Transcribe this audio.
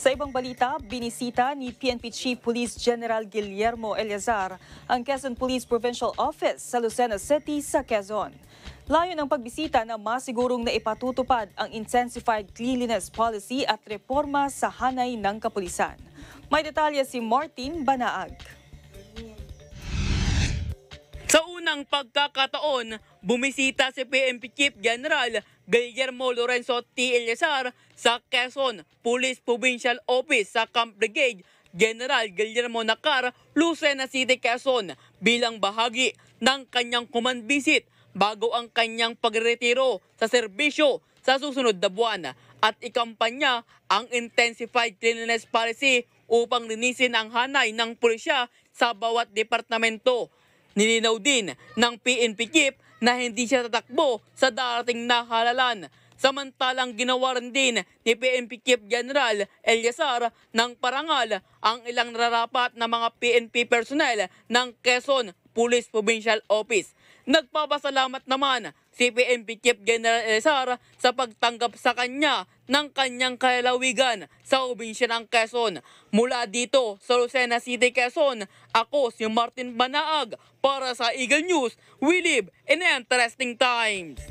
Sa ibang balita, binisita ni PNP Chief Police General Guillermo Eleazar ang Quezon Police Provincial Office sa Lucena City sa Quezon. Layo ng pagbisita na masigurong na ipatutupad ang intensified cleanliness policy at reforma sa hanay ng kapulisan. May detalye si Martin Banaag. Sa unang pagkakataon, bumisita si PNP Chief General Guillermo Lorenzo T. Elizar sa Quezon Police Provincial Office sa Camp Brigade General Guillermo Nakar, Lucena City, Quezon bilang bahagi ng kanyang command visit bago ang kanyang pagretiro sa serbisyo sa susunod na buwan at ikampanya ang intensified cleanliness policy upang linisin ang hanay ng pulisya sa bawat departamento. Nilinaw din ng PNP Chief na hindi siya tatakbo sa darating na halalan. Samantalang ginawa rin din ni PNP Chief General Eliasar ng parangal ang ilang nararapat na mga PNP personnel ng Quezon Police Provincial Office. Nagpapasalamat naman si PNP Chief General Elezar sa pagtanggap sa kanya ng kanyang kahalawigan sa obinsya ng Quezon. Mula dito sa Lucena City, Quezon, ako si Martin Banaag para sa Eagle News. We live in interesting times.